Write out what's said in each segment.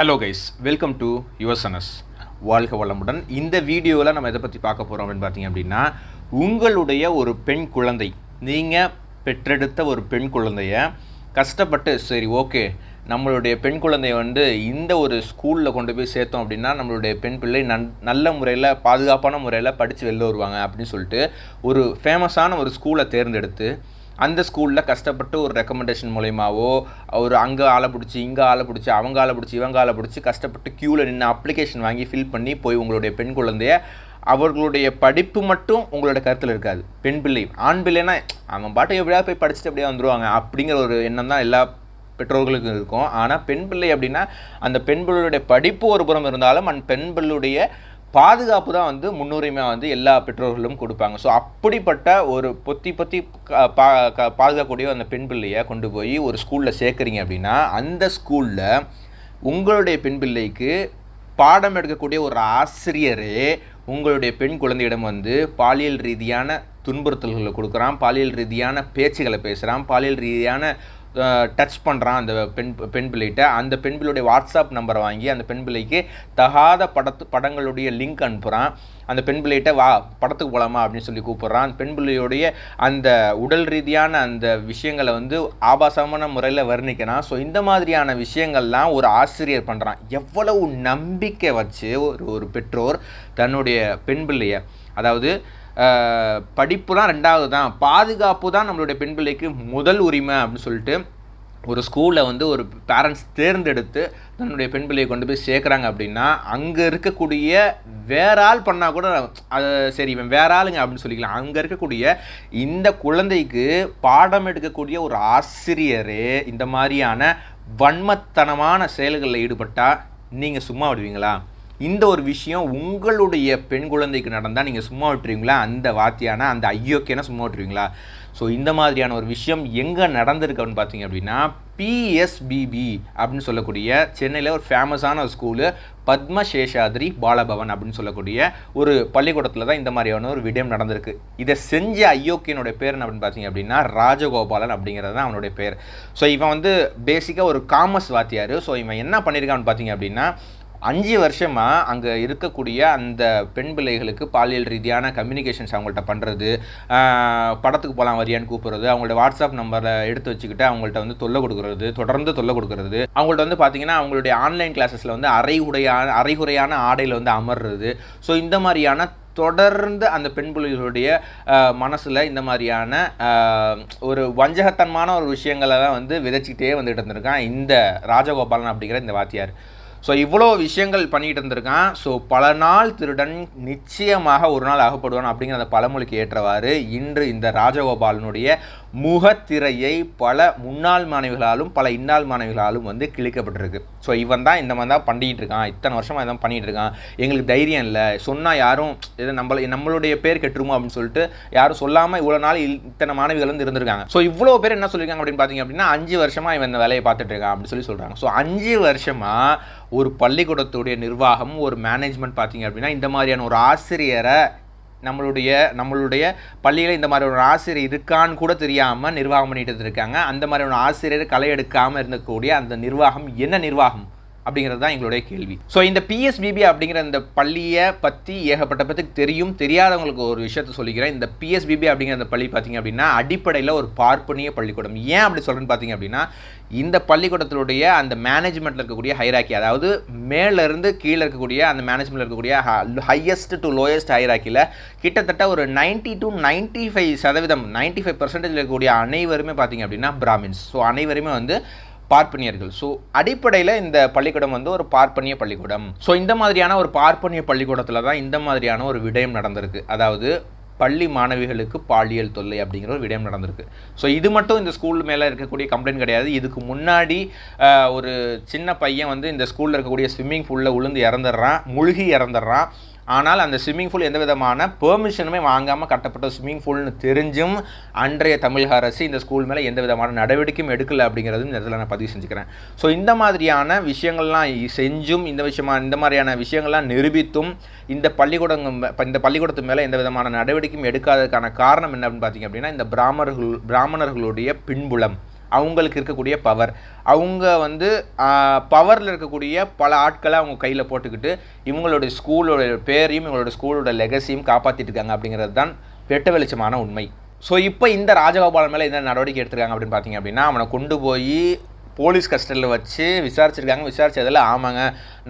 hello guys welcome to யுவசனஸ் வாழ்க வளமுடன் இந்த வீடியோவில் நம்ம எதை பற்றி பார்க்க போகிறோம் அப்படின்னு பார்த்தீங்க அப்படின்னா உங்களுடைய ஒரு பெண் குழந்தை நீங்கள் பெற்றெடுத்த ஒரு பெண் குழந்தைய கஷ்டப்பட்டு சரி ஓகே நம்மளுடைய பெண் குழந்தைய வந்து இந்த ஒரு ஸ்கூலில் கொண்டு போய் சேர்த்தோம் அப்படின்னா நம்மளுடைய பெண் பிள்ளை நன் நல்ல முறையில் பாதுகாப்பான முறையில் படித்து வெளில வருவாங்க அப்படின்னு சொல்லிட்டு ஒரு ஃபேமஸான ஒரு ஸ்கூலை தேர்ந்தெடுத்து அந்த ஸ்கூலில் கஷ்டப்பட்டு ஒரு ரெக்கமெண்டேஷன் மூலயமாவோ ஒரு அங்கே ஆளை பிடிச்சி இங்கே ஆளை பிடிச்சி அவங்க ஆளை பிடிச்சி இவங்க ஆளை பிடிச்சி கஷ்டப்பட்டு க்யூவில் நின்று அப்ளிகேஷன் வாங்கி ஃபில் பண்ணி போய் உங்களுடைய பெண் குழந்தைய அவர்களுடைய படிப்பு மட்டும் உங்களோட கருத்தில் இருக்காது பெண் பிள்ளை ஆண் பிள்ளைன்னா அவன் பாட்டை எப்படியாவது போய் படிச்சுட்டு அப்படியே வந்துடுவாங்க அப்படிங்கிற ஒரு எண்ணம் தான் எல்லா பெற்றோர்களுக்கும் இருக்கும் ஆனால் பெண் பிள்ளை அப்படின்னா அந்த பெண் பிள்ளையுடைய படிப்பு ஒரு புறம் இருந்தாலும் அந்த பெண் பிள்ளையுடைய பாதுகாப்பு தான் வந்து முன்னுரிமையாக வந்து எல்லா பெற்றோர்களும் கொடுப்பாங்க ஸோ அப்படிப்பட்ட ஒரு பொத்தி பொத்தி பா பாதுகாக்கக்கூடிய அந்த பெண் பிள்ளையை கொண்டு போய் ஒரு ஸ்கூலில் சேர்க்குறீங்க அப்படின்னா அந்த ஸ்கூலில் உங்களுடைய பெண் பிள்ளைக்கு பாடம் எடுக்கக்கூடிய ஒரு ஆசிரியரே உங்களுடைய பெண் குழந்தையிடம் வந்து பாலியல் ரீதியான துன்புறுத்தல்களை கொடுக்குறான் பாலியல் ரீதியான பேச்சுகளை பேசுகிறான் பாலியல் ரீதியான டச் பண்ணுறான் அந்த பெண் பெண் பிள்ளைகிட்ட அந்த பெண் பிள்ளையுடைய வாட்ஸ்அப் நம்பரை வாங்கி அந்த பெண் பிள்ளைக்கு தகாத படத்து படங்களுடைய லிங்க் அனுப்புகிறான் அந்த பெண் பிள்ளைகிட்ட வா படத்துக்கு போகலாமா அப்படின்னு சொல்லி கூப்பிட்றான் அந்த பெண் பிள்ளையுடைய அந்த உடல் ரீதியான அந்த விஷயங்களை வந்து ஆபாசமான முறையில் வர்ணிக்கிறான் ஸோ இந்த மாதிரியான விஷயங்கள்லாம் ஒரு ஆசிரியர் பண்ணுறான் எவ்வளவு நம்பிக்கை வச்சு ஒரு ஒரு பெற்றோர் தன்னுடைய பெண் பிள்ளையை அதாவது படிப்பு தான் ரெண்டாவது தான் பாதுகாப்பு தான் நம்மளுடைய பெண் பிள்ளைக்கு முதல் உரிமை அப்படின்னு சொல்லிட்டு ஒரு ஸ்கூலில் வந்து ஒரு பேரண்ட்ஸ் தேர்ந்தெடுத்து தன்னுடைய பெண் பிள்ளையை கொண்டு போய் சேர்க்குறாங்க அப்படின்னா அங்கே இருக்கக்கூடிய வேற ஆள் பண்ணால் கூட அது சரி இவன் வேற ஆளுங்க அப்படின்னு சொல்லிக்கலாம் அங்கே இருக்கக்கூடிய இந்த குழந்தைக்கு பாடம் எடுக்கக்கூடிய ஒரு ஆசிரியரே இந்த மாதிரியான வன்மத்தனமான செயல்களில் ஈடுபட்டால் நீங்கள் சும்மா விடுவீங்களா இந்த ஒரு விஷயம் உங்களுடைய பெண் குழந்தைக்கு நடந்தால் நீங்கள் சும்மா விட்டுருவீங்களா அந்த வாத்தியானா அந்த ஐயோக்கியான சும்மா விட்டுருவீங்களா ஸோ இந்த மாதிரியான ஒரு விஷயம் எங்கே நடந்திருக்குன்னு பார்த்தீங்க அப்படின்னா பிஎஸ்பிபி அப்படின்னு சொல்லக்கூடிய சென்னையில் ஒரு ஃபேமஸான ஒரு ஸ்கூலு பத்மசேஷாதிரி பாலபவன் அப்படின்னு சொல்லக்கூடிய ஒரு பள்ளிக்கூடத்தில் தான் இந்த மாதிரியான ஒரு விடயம் நடந்திருக்கு இதை செஞ்ச ஐயோக்கியனுடைய பேர் என்ன அப்படின்னு பார்த்தீங்க அப்படின்னா ராஜகோபாலன் அப்படிங்கிறது தான் அவனுடைய பேர் ஸோ இவன் வந்து பேசிக்காக ஒரு காமர்ஸ் வாத்தியார் ஸோ இவன் என்ன பண்ணியிருக்கான்னு பார்த்தீங்க அப்படின்னா அஞ்சு வருஷமாக அங்கே இருக்கக்கூடிய அந்த பெண் பிள்ளைகளுக்கு பாலியல் ரீதியான கம்யூனிகேஷன்ஸ் அவங்கள்ட்ட பண்ணுறது படத்துக்கு போகலாம் வரியான்னு கூப்பிட்றது அவங்களோட வாட்ஸ்அப் நம்பரை எடுத்து வச்சுக்கிட்டு அவங்கள்ட்ட வந்து தொல்லை கொடுக்குறது தொடர்ந்து தொல்லை கொடுக்குறது அவங்கள்ட்ட வந்து பார்த்திங்கன்னா அவங்களுடைய ஆன்லைன் கிளாஸஸில் வந்து அரை உடையான அரைகுறையான ஆடையில் வந்து அமர்றது ஸோ இந்த மாதிரியான தொடர்ந்து அந்த பெண் பிள்ளைகளுடைய மனசில் இந்த மாதிரியான ஒரு வஞ்சகத்தன்மான ஒரு விஷயங்களெல்லாம் வந்து விதைச்சிக்கிட்டே வந்துகிட்டு இருந்திருக்கான் இந்த ராஜகோபாலன் அப்படிங்கிற இந்த வாத்தியார் ஸோ இவ்வளோ விஷயங்கள் பண்ணிகிட்டு இருந்திருக்கான் ஸோ பல நாள் திருடன் நிச்சயமாக ஒரு நாள் அகப்படுவான் அப்படிங்கிற அந்த பழமொழிக்கு ஏற்றவாறு இன்று இந்த ராஜகோபாலனுடைய முகத்திரையை பல முன்னாள் மாணவிகளாலும் பல இன்னாள் மாணவிகளாலும் வந்து கிழிக்கப்பட்டிருக்கு ஸோ இவன் தான் இந்த மாதிரி தான் பண்ணிகிட்டு இருக்கான் இத்தனை வருஷமாக இதான் பண்ணிகிட்டு இருக்கான் எங்களுக்கு தைரியம் இல்லை சொன்னால் யாரும் இது நம்மள நம்மளுடைய பேர் கெட்டுருமோ அப்படின்னு சொல்லிட்டு யாரும் சொல்லாமல் இவ்வளோ நாள் இத்தனை மாணவிகள் வந்து இருந்திருக்காங்க ஸோ இவ்வளோ பேர் என்ன சொல்லியிருக்காங்க அப்படின்னு பார்த்தீங்க அப்படின்னா அஞ்சு வருஷமாக இவன் இந்த வேலையை பார்த்துட்டு இருக்கான் அப்படின்னு சொல்லி சொல்கிறாங்க ஸோ அஞ்சு வருஷமாக ஒரு பள்ளிக்கூடத்துடைய நிர்வாகம் ஒரு மேனேஜ்மெண்ட் பார்த்திங்க அப்படின்னா இந்த மாதிரியான ஒரு ஆசிரியரை நம்மளுடைய நம்மளுடைய பள்ளியில் இந்த மாதிரி ஒரு ஆசிரியர் இருக்கான்னு கூட தெரியாமல் நிர்வாகம் பண்ணிகிட்டு இருக்காங்க அந்த மாதிரியான ஆசிரியர் களை எடுக்காமல் இருந்தக்கூடிய அந்த நிர்வாகம் என்ன நிர்வாகம் அப்படிங்கிறது தான் எங்களுடைய கேள்வி ஸோ இந்த பிஎஸ்பிபி அப்படிங்கிற இந்த பள்ளியை பற்றி ஏகப்பட்ட பற்றி தெரியும் தெரியாதவங்களுக்கு ஒரு விஷயத்த சொல்லிக்கிறேன் இந்த பிஎஸ்பிபி அப்படிங்கிற அந்த பள்ளி பார்த்திங்க அப்படின்னா அடிப்படையில் ஒரு பார்ப்பனிய பள்ளிக்கூடம் ஏன் அப்படி சொல்கிறேன்னு பார்த்தீங்க அப்படின்னா இந்த பள்ளிக்கூடத்தினுடைய அந்த மேனேஜ்மெண்ட்டில் இருக்கக்கூடிய ஹைராக்கி அதாவது மேலேருந்து கீழே இருக்கக்கூடிய அந்த மேனேஜ்மெண்ட்டில் இருக்கக்கூடிய ஹையஸ்ட் டு லோயஸ்ட் ஹைராக்கியில் கிட்டத்தட்ட ஒரு நைன்ட்டி டு நைன்ட்டி ஃபைவ் சதவீதம் நைன்ட்டி ஃபைவ் பர்சன்டேஜில் இருக்கக்கூடிய அனைவருமே பார்த்திங்க அப்படின்னா பிராமின்ஸ் ஸோ அனைவருமே வந்து பார்ப்பனியர்கள் ஸோ அடிப்படையில் இந்த பள்ளிக்கூடம் வந்து ஒரு பார்ப்பனிய பள்ளிக்கூடம் ஸோ இந்த மாதிரியான ஒரு பார்ப்பனிய பள்ளிக்கூடத்தில் தான் இந்த மாதிரியான ஒரு விடயம் நடந்திருக்கு அதாவது பள்ளி மாணவிகளுக்கு பாலியல் தொல்லை அப்படிங்கிற ஒரு விடயம் நடந்திருக்கு ஸோ இது மட்டும் இந்த ஸ்கூல் மேலே இருக்கக்கூடிய கம்ப்ளைண்ட் கிடையாது இதுக்கு முன்னாடி ஒரு சின்ன பையன் வந்து இந்த ஸ்கூலில் இருக்கக்கூடிய ஸ்விம்மிங் பூலில் உளுந்து இறந்துடுறான் முழுகி இறந்துடுறான் ஆனால் அந்த ஸ்விம்மிங் பூல் எந்த விதமான பெர்மிஷனுமே வாங்காமல் கட்டப்பட்ட ஸ்விம்மிங் பூல்னு தெரிஞ்சும் அன்றைய தமிழக அரசு இந்த ஸ்கூல் மேலே எந்த விதமான நடவடிக்கையும் எடுக்கலை அப்படிங்கிறது இந்த இடத்துல நான் பதிவு செஞ்சுக்கிறேன் ஸோ இந்த மாதிரியான விஷயங்கள்லாம் செஞ்சும் இந்த விஷயமா இந்த மாதிரியான விஷயங்கள்லாம் நிரூபித்தும் இந்த பள்ளிக்கூடங்க இந்த பள்ளிக்கூடத்து மேலே எந்த விதமான நடவடிக்கையும் எடுக்காததுக்கான காரணம் என்னன்னு பார்த்தீங்க அப்படின்னா இந்த பிராமணர்கள் பிராமணர்களுடைய பின்புலம் அவங்களுக்கு இருக்கக்கூடிய பவர் அவங்க வந்து பவரில் இருக்கக்கூடிய பல ஆட்களை அவங்க கையில் போட்டுக்கிட்டு இவங்களுடைய ஸ்கூலோட பேரையும் இவங்களோட ஸ்கூலோட லெகசியும் காப்பாற்றிட்டு இருக்காங்க அப்படிங்கிறது தான் வெட்ட வெளிச்சமான உண்மை ஸோ இப்போ இந்த ராஜகோபாலன் மேலே என்ன நடவடிக்கை எடுத்திருக்காங்க அப்படின்னு பார்த்தீங்க அப்படின்னா அவனை கொண்டு போய் போலீஸ் கஸ்டடியில் வச்சு விசாரிச்சிருக்காங்க விசாரிச்சதில் ஆமாங்க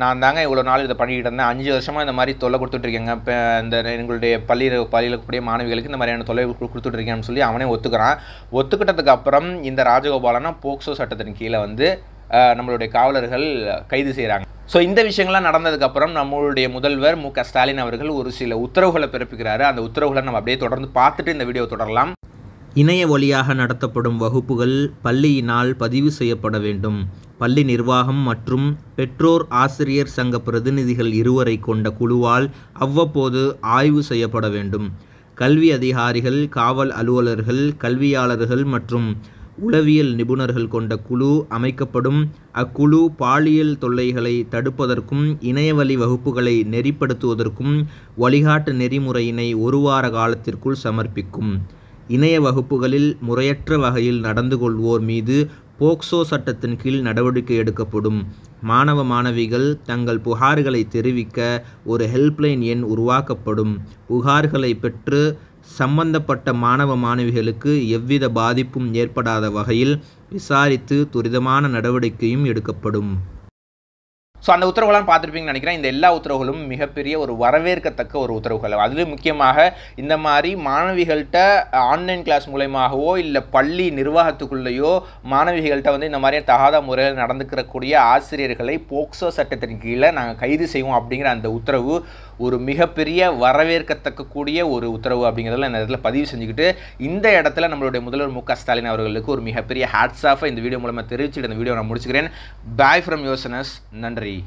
நான் தாங்க இவ்வளோ நாள் இதை பண்ணிக்கிட்டு இருந்தேன் அஞ்சு வருஷமாக இந்த மாதிரி தொல்லை கொடுத்துட்ருக்கேங்க இப்போ இந்த எங்களுடைய பள்ளியில் பள்ளியில் கூடிய மாணவிகளுக்கு இந்த மாதிரியான தொலை கொடுத்துட்ருக்கேன்னு சொல்லி அவனே ஒத்துக்கிறான் ஒத்துக்கிட்டதுக்கப்புறம் இந்த ராஜகோபாலனா போக்சோ சட்டத்தின் கீழே வந்து நம்மளுடைய காவலர்கள் கைது செய்கிறாங்க ஸோ இந்த விஷயங்கள்லாம் நடந்ததுக்கப்புறம் நம்மளுடைய முதல்வர் மு க ஸ்டாலின் அவர்கள் ஒரு சில உத்தரவுகளை பிறப்பிக்கிறாரு அந்த உத்தரவுகளை நம்ம அப்படியே தொடர்ந்து பார்த்துட்டு இந்த வீடியோ தொடரலாம் இணைய வழியாக நடத்தப்படும் வகுப்புகள் பள்ளியினால் பதிவு செய்யப்பட வேண்டும் பள்ளி நிர்வாகம் மற்றும் பெற்றோர் ஆசிரியர் சங்க பிரதிநிதிகள் இருவரை கொண்ட குழுவால் அவ்வப்போது ஆய்வு செய்யப்பட வேண்டும் கல்வி அதிகாரிகள் காவல் அலுவலர்கள் கல்வியாளர்கள் மற்றும் உளவியல் நிபுணர்கள் கொண்ட குழு அமைக்கப்படும் அக்குழு பாலியல் தொல்லைகளை தடுப்பதற்கும் இணையவழி வகுப்புகளை நெறிப்படுத்துவதற்கும் வழிகாட்டு நெறிமுறையினை ஒரு வார காலத்திற்குள் சமர்ப்பிக்கும் இணைய வகுப்புகளில் முறையற்ற வகையில் நடந்து கொள்வோர் மீது போக்சோ சட்டத்தின் கீழ் நடவடிக்கை எடுக்கப்படும் மாணவ மாணவிகள் தங்கள் புகார்களை தெரிவிக்க ஒரு ஹெல்ப்லைன் எண் உருவாக்கப்படும் புகார்களை பெற்று சம்பந்தப்பட்ட மாணவ மாணவிகளுக்கு எவ்வித பாதிப்பும் ஏற்படாத வகையில் விசாரித்து துரிதமான நடவடிக்கையும் எடுக்கப்படும் ஸோ அந்த உத்தரவுகள்லாம் பார்த்துருப்பீங்கன்னு நினைக்கிறேன் இந்த எல்லா உத்தரவுகளும் மிகப்பெரிய ஒரு வரவேற்கத்தக்க ஒரு உத்தரவுகள் அதுலேயும் முக்கியமாக இந்த மாதிரி மாணவிகள்கிட்ட ஆன்லைன் கிளாஸ் மூலயமாகவோ இல்லை பள்ளி நிர்வாகத்துக்குள்ளேயோ மாணவிகள்கிட்ட வந்து இந்த மாதிரியான தகாத முறையில் நடந்துக்கிறக்கூடிய ஆசிரியர்களை போக்சோ சட்டத்தின் கீழே நாங்கள் கைது செய்வோம் அப்படிங்கிற அந்த உத்தரவு ஒரு மிகப்பெரிய கூடிய ஒரு உத்தரவு அப்படிங்கிறதெல்லாம் இந்த இடத்துல பதிவு செஞ்சுக்கிட்டு இந்த இடத்துல நம்மளுடைய முதல்வர் மு ஸ்டாலின் அவர்களுக்கு ஒரு மிகப்பெரிய ஹேட்ஸ் ஆஃப் இந்த வீடியோ மூலமாக தெரிவிச்சுட்டு இந்த வீடியோ நான் முடிச்சுக்கிறேன் பாய் ஃப்ரம் யோசனஸ் நன்றி